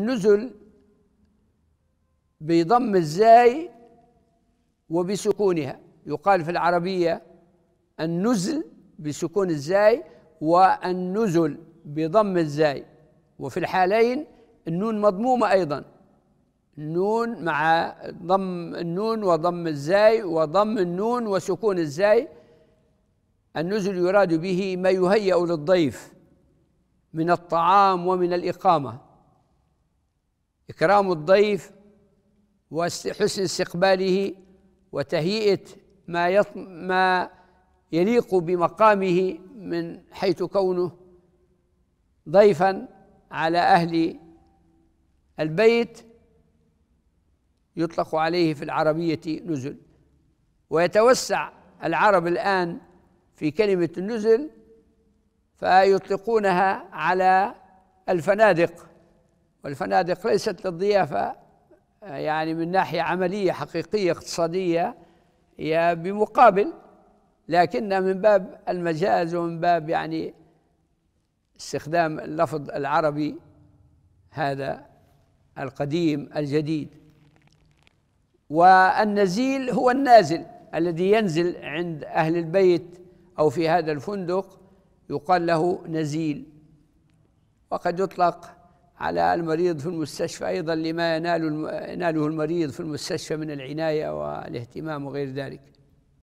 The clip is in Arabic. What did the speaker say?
النزل بضم الزاي وبسكونها يقال في العربية النزل بسكون الزاي والنزل بضم الزاي وفي الحالين النون مضمومة أيضا النون مع ضم النون وضم الزاي وضم النون وسكون الزاي النزل يراد به ما يهيأ للضيف من الطعام ومن الإقامة إكرام الضيف وحسن استقباله وتهيئة ما يطم ما يليق بمقامه من حيث كونه ضيفا على أهل البيت يطلق عليه في العربية نزل ويتوسع العرب الآن في كلمة النزل فيطلقونها على الفنادق والفنادق ليست للضيافة يعني من ناحية عملية حقيقية اقتصادية هي بمقابل لكن من باب المجاز ومن باب يعني استخدام اللفظ العربي هذا القديم الجديد والنزيل هو النازل الذي ينزل عند أهل البيت أو في هذا الفندق يقال له نزيل وقد يطلق على المريض في المستشفى أيضا لما يناله المريض في المستشفى من العناية والاهتمام وغير ذلك